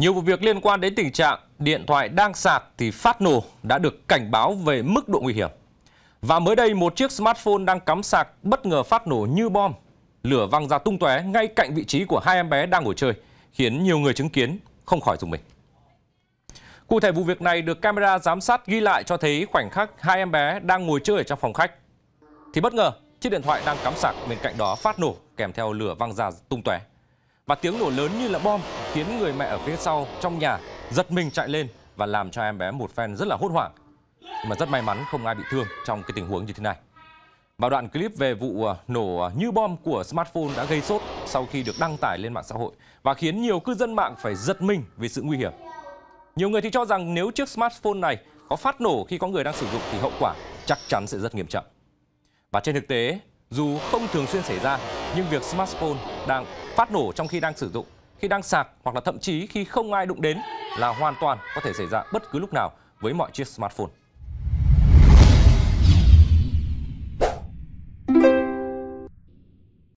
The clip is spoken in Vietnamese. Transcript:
Nhiều vụ việc liên quan đến tình trạng điện thoại đang sạc thì phát nổ đã được cảnh báo về mức độ nguy hiểm. Và mới đây một chiếc smartphone đang cắm sạc bất ngờ phát nổ như bom. Lửa văng ra tung tóe ngay cạnh vị trí của hai em bé đang ngồi chơi, khiến nhiều người chứng kiến không khỏi dùng mình. Cụ thể vụ việc này được camera giám sát ghi lại cho thấy khoảnh khắc hai em bé đang ngồi chơi ở trong phòng khách. Thì bất ngờ, chiếc điện thoại đang cắm sạc bên cạnh đó phát nổ kèm theo lửa văng ra tung tóe và tiếng nổ lớn như là bom khiến người mẹ ở phía sau trong nhà giật mình chạy lên và làm cho em bé một phen rất là hốt hoảng. Nhưng mà rất may mắn không ai bị thương trong cái tình huống như thế này. Và đoạn clip về vụ à, nổ à, như bom của smartphone đã gây sốt sau khi được đăng tải lên mạng xã hội và khiến nhiều cư dân mạng phải giật mình vì sự nguy hiểm. Nhiều người thì cho rằng nếu chiếc smartphone này có phát nổ khi có người đang sử dụng thì hậu quả chắc chắn sẽ rất nghiêm trọng. Và trên thực tế, dù không thường xuyên xảy ra, nhưng việc smartphone đang phát nổ trong khi đang sử dụng, khi đang sạc hoặc là thậm chí khi không ai đụng đến là hoàn toàn có thể xảy ra bất cứ lúc nào với mọi chiếc smartphone.